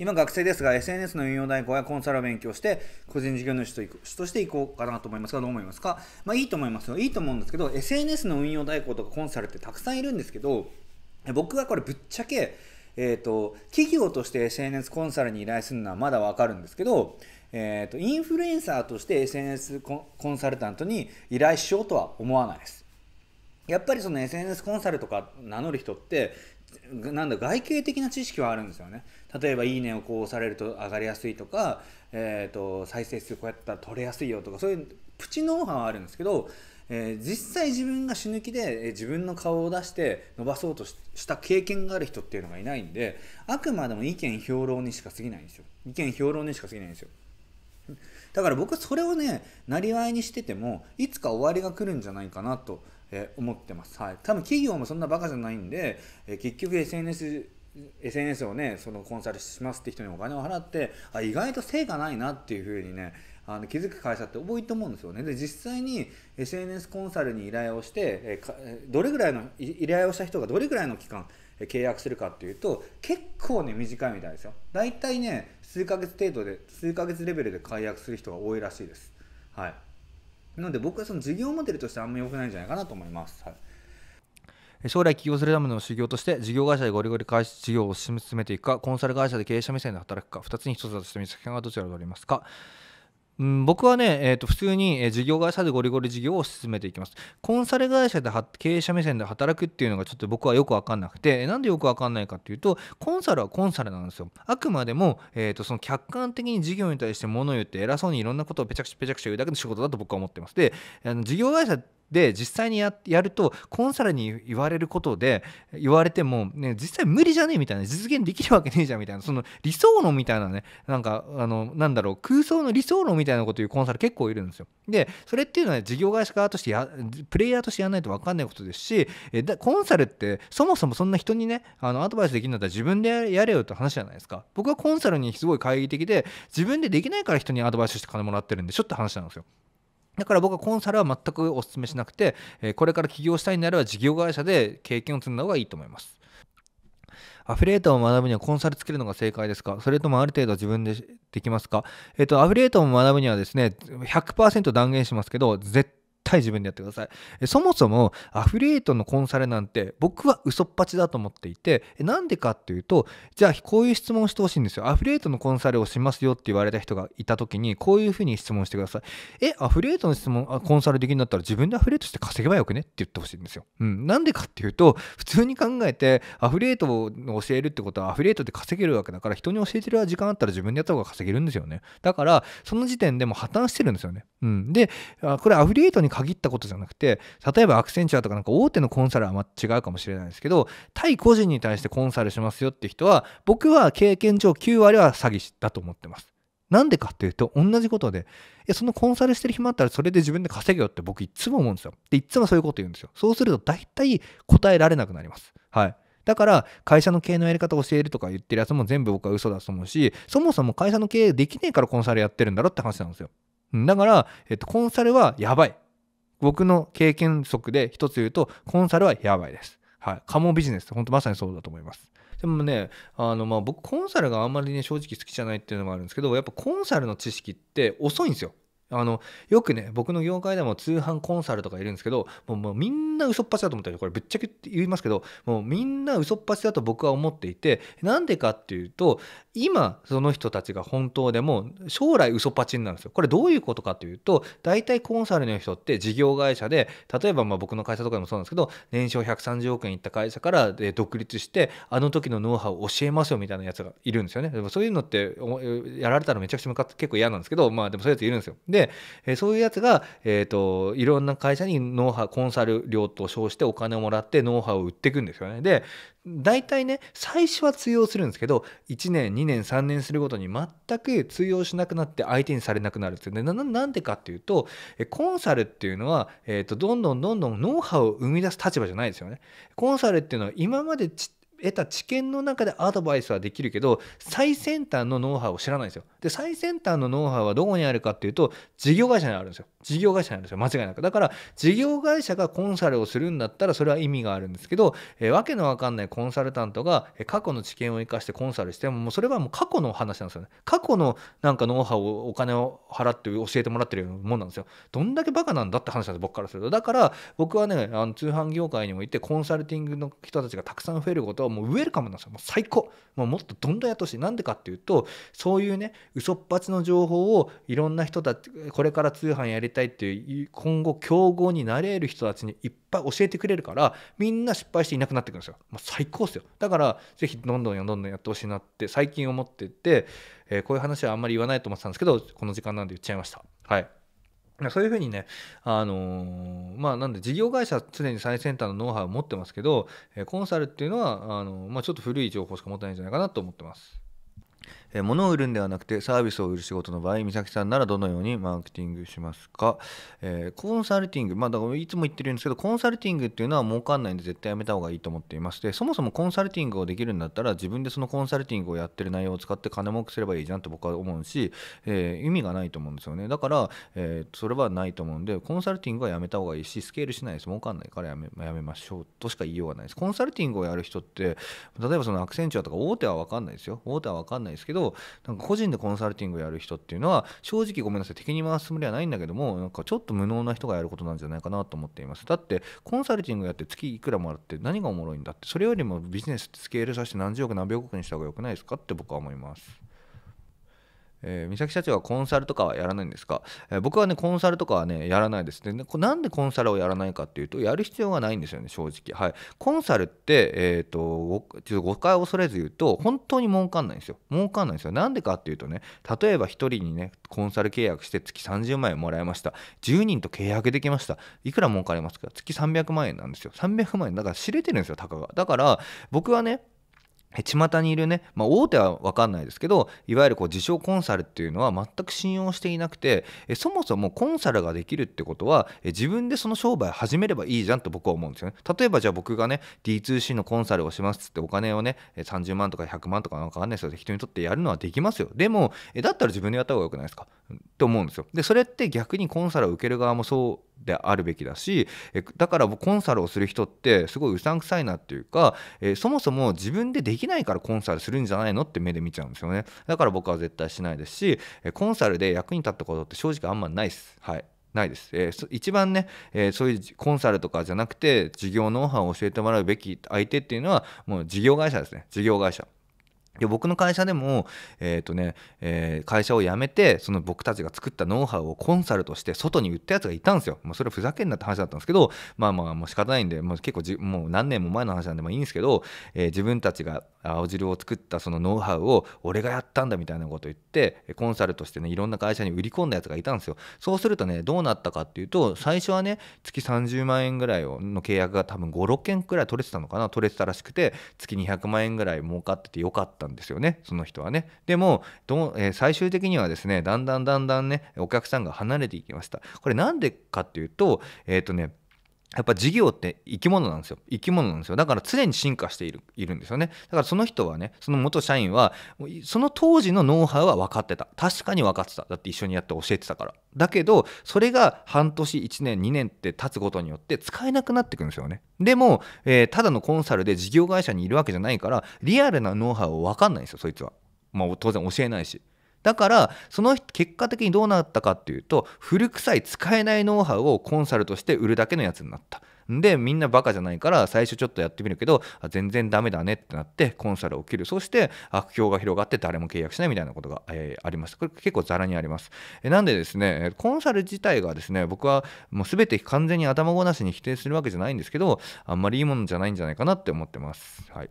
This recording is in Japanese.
今学生ですが、SNS の運用代行やコンサルを勉強して、個人事業主ととしていこうかなと思いますが、どう思いますかまあいいと思いますよ。いいと思うんですけど、SNS の運用代行とかコンサルってたくさんいるんですけど、僕はこれぶっちゃけ、えっ、ー、と、企業として SNS コンサルに依頼するのはまだわかるんですけど、えっ、ー、と、インフルエンサーとして SNS コンサルタントに依頼しようとは思わないです。やっぱりその SNS コンサルとか名乗る人ってなんだ外形的な知識はあるんですよね例えば「いいね」をこう押されると上がりやすいとか、えーと、再生数こうやったら取れやすいよとかそういうプチノウハウはあるんですけど、えー、実際自分が死ぬ気で、え自分の顔を出して伸ばそうとした経験がある人っていうのがいないんであくまでも意見評論にしか過ぎないんですよ意見評論にしか過ぎないんですよだから僕はそれをねなりわいにしててもいつか終わりが来るんじゃないかなとえ思ってます。はい、多分企業もそんなバカじゃないんで、え結局 SNS SNS をねそのコンサルしますって人にお金を払ってあ意外と成果ないなっていうふうにねあの気づく会社って多いと思うんですよねで実際に SNS コンサルに依頼をしてえどれぐらいの依頼をした人がどれぐらいの期間契約するかっていうと結構ね短いみたいですよ大体ね数ヶ月程度で数ヶ月レベルで解約する人が多いらしいですはいなので僕はその事業モデルとしてあんま良くないんじゃないかなと思います。はい将来起業するための修行として事業会社でゴリゴリ開始事業を進めていくかコンサル会社で経営者目線で働くか2つに1つだとして見つけ方がどちらでありますかうん、僕はね、えー、と普通に、え事業会社でゴリゴリ事業を進めていきます。コンサル会社で経営者目線で働くっていうのがちょっと僕はよく分かんなくて、なんでよく分かんないかっていうと、コンサルはコンサルなんですよ。あくまでも、えー、とその客観的に事業に対して物を言って偉そうにいろんなことをぺちゃくちゃぺちゃくちゃ言うだけの仕事だと僕は思ってます。で、あの事業会社で実際にやるとコンサルに言われることで言われても、ね、実際無理じゃねえみたいな実現できるわけねえじゃんみたいなその理想論みたいなねなんかあのなんだろう空想の理想論みたいなこと言うコンサル結構いるんですよ。でそれっていうのは事業会社側としてやプレイヤーとしてやらないと分かんないことですしえだコンサルってそもそもそんな人にねあのアドバイスできるんだったら自分でやれよって話じゃないですか。僕はコンサルにすごい懐疑的で自分でできないから人にアドバイスして金もらってるんでちょっと話なんですよ。だから僕はコンサルは全くお勧めしなくて、えこれから起業したいんであれば事業会社で経験を積んだ方がいいと思います。アフィリエイターを学ぶにはコンサルつけるのが正解ですかそれともある程度自分でできますかえっと、アフィリエイターを学ぶにはですね、100%断言しますけど、絶対自分でやってください。そもそもアフィリエイトのコンサルなんて僕は嘘っぱちだと思っていて、なんでかっていうと、じゃあこういう質問してほしいんですよ。アフィリエイトのコンサルをしますよって言われた人がいた時に、こういうふうに質問してください。え、アフィリエイトの質問、コンサルできるんだったら自分でアフィリエイトして稼げばよくねって言ってほしいんですよ。うん。なんでかっていうと、普通に考えてアフィリエイトを教えるってことはアフィリエイトで稼げるわけだから、人に教えてる時間あったら自分でやった方が稼げるんですよね。だから、その時点でも破綻してるんですよね。うん。で、あこれアフィリエイトに限ったことじゃなくて例えばアクセンチュアとかなんか大手のコンサルはま違うかもしれないですけど対個人に対してコンサルしますよって人は僕は経験上9割は詐欺師だと思ってます。なんでかっていうと同じことでえそのコンサルしてる暇あったらそれで自分で稼げよって僕いつも思うんですよ。でいつもそういうこと言うんですよ。そうすると大体答えられなくなります。はい。だから会社の経営のやり方を教えるとか言ってるやつも全部僕は嘘だと思うしそもそも会社の経営できねえからコンサルやってるんだろって話なんですよ。だから、えっと、コンサルはやばい。僕の経験則で一つ言うと、コンサルはやばいです。はい。カモビジネスって本当まさにそうだと思います。でもね、あのまあ僕、コンサルがあんまりね、正直好きじゃないっていうのもあるんですけど、やっぱコンサルの知識って遅いんですよ。あの、よくね、僕の業界でも通販コンサルとかいるんですけど、もうもうみんな嘘っぱちだと思ってるこれぶっちゃけ言いますけどもうみんな嘘っぱちだと僕は思っていてなんでかっていうと今その人たちが本当でも将来嘘っぱちになるんですよこれどういうことかというと大体コンサルの人って事業会社で例えばまあ僕の会社とかでもそうなんですけど年商130億円いった会社から独立してあの時のノウハウを教えますよみたいなやつがいるんですよねでもそういうのってやられたらめちゃくちゃかって結構嫌なんですけどまあでもそういうやついるんですよでそういうやつがえっ、といろんな会社にノウハウコンサル料と称してお金をもらってノウハウを売っていくんですよね。で大体ね最初は通用するんですけど1年2年3年するごとに全く通用しなくなって相手にされなくなるんですよね。なんでかっていうとコンサルっていうのは、えーと、とどんどんどんどんノウハウを生み出す立場じゃないですよね。コンサルっていうのは今までちっ得た知見の中でアドバイスはできるけど最先端のノウハウを知らないんですよで最先端のノウハウはどこにあるかっていうと事業会社にあるんですよ事業会社にあるんですよ間違いなくだから事業会社がコンサルをするんだったらそれは意味があるんですけど、えー、わけのわかんないコンサルタントが過去の知見を生かしてコンサルしてももうそれはもう過去の話なんですよね過去のなんかノウハウをお金を払って教えてもらってるようなもんなんですよどんだけバカなんだって話なんです僕からするとだから僕はねあの通販業界にも行ってコンサルティングの人たちがたくさん増えることをもうウェルカムなんですよ。もう最高。もうもっとどんどんやってほしい。なんでかっていうと、そういうね、嘘っぱちの情報をいろんな人たち、これから通販やりたいっていう、今後競合になれる人たちにいっぱい教えてくれるから、みんな失敗していなくなってくるんですよ。もう最高ですよ。だから、ぜひどんどんどんどんやってほしいなって最近思ってて、えー、こういう話はあんまり言わないと思ってたんですけど、この時間なんで言っちゃいました。はい。そういうふうにね、あのー、まあ、なんで事業会社常に最先端のノウハウを持ってますけど、コンサルっていうのは、あのー、まあ、ちょっと古い情報しか持ってないんじゃないかなと思ってます。え物を売るんではなくてサービスを売る仕事の場合美咲さんならどのようにマーケティングしますか、えー、コンサルティングまあだからいつも言ってるんですけどコンサルティングっていうのは儲かんないんで絶対やめた方がいいと思っていましてそもそもコンサルティングをできるんだったら自分でそのコンサルティングをやってる内容を使って金儲けすればいいじゃんって僕は思うし、えー、意味がないと思うんですよねだから、えそれはないと思うんでコンサルティングはやめた方がいいしスケールしないです儲かんないからやめやめましょうとしか言いようがないですコンサルティングをやる人って例えばそのアクセンチュアとか大手は分かんないですよ大手は分かんないですけどどなんか個人でコンサルティングやる人っていうのは正直ごめんなさい敵に回すつもりはないんだけどもなんかちょっと無能な人がやることなんじゃないかなと思っていますだってコンサルティングやって月いくらもらって何がおもろいんだってそれよりもビジネススケールさせて何十億何百億にした方が良くないですかって僕は思いますえー、三崎社長はコンサルとかはやらないんですか、えー、僕はねコンサルとかはねやらないですねなんでコンサルをやらないかっていうとやる必要がないんですよね正直はいコンサルってえー、とちょっと誤解を恐れず言うと本当に儲かんないんですよ儲かんないんですよなんでかっていうとね例えば1人にねコンサル契約して月30万円もらいました10人と契約できましたいくら儲かりますか月300万円なんですよ300万円だから知れてるんですよたかがだから僕はね巷にいるね、まあ、大手は分かんないですけどいわゆるこう自称コンサルっていうのは全く信用していなくてそもそもコンサルができるってことは自分でその商売始めればいいじゃんと僕は思うんですよね例えばじゃあ僕がね D2C のコンサルをしますっつってお金をね30万とか100万とか分かんないですよ人にとってやるのはできますよでもだったら自分でやった方がよくないですかと思うんですよでそれって逆にコンサルを受ける側もそうであるべきだしだからコンサルをする人ってすごいうさんくさいなっていうか、えそもそも自分でできないからコンサルするんじゃないのって目で見ちゃうんですよねだから僕は絶対しないですしコンサルで役に立ったことって正直あんまないですはいないです、えー、一番ね、えー、そういうコンサルとかじゃなくて事業ノウハウを教えてもらうべき相手っていうのはもう事業会社ですね事業会社で僕の会社でも、えーとねえー、会社を辞めてその僕たちが作ったノウハウをコンサルとして外に売ったやつがいたんですよ。もうそれはふざけんなって話だったんですけどまあまあもう仕方ないんで、結構じもう何年も前の話なんでもいいんですけど、えー、自分たちが青汁を作ったそのノウハウを俺がやったんだみたいなこと言ってコンサルとしてねいろんな会社に売り込んだやつがいたんですよ。そうするとねどうなったかっていうと最初はね月30万円ぐらいの契約が多分56件くらい取れてたのかな取れてたらしくて月200万円ぐらい儲かっててよかったんですよねその人はねでもど、えー、最終的にはですねだんだんだんだんねお客さんが離れていきましたこれなんでかっていうとえっ、ー、とねやっぱ事業って生き物なんですよ。生き物なんですよ。だから常に進化しているいるんですよね。だからその人はね、その元社員は、その当時のノウハウは分かってた。確かに分かってた。だって一緒にやって教えてたから。だけど、それが半年、1年、2年って経つことによって使えなくなってくるんですよね。でも、えー、ただのコンサルで事業会社にいるわけじゃないから、リアルなノウハウを分かんないんですよ、そいつは。まあ、当然教えないし。だからその結果的にどうなったかっていうと古臭い使えないノウハウをコンサルとして売るだけのやつになった。でみんなバカじゃないから最初ちょっとやってみるけど全然ダメだねってなってコンサルを切るそして悪評が広がって誰も契約しないみたいなことが、えー、ありますこれ結構ざらにありますえなんでですねコンサル自体がですね僕はもう全て完全に頭ごなしに否定するわけじゃないんですけどあんまりいいものじゃないんじゃないかなって思ってますはい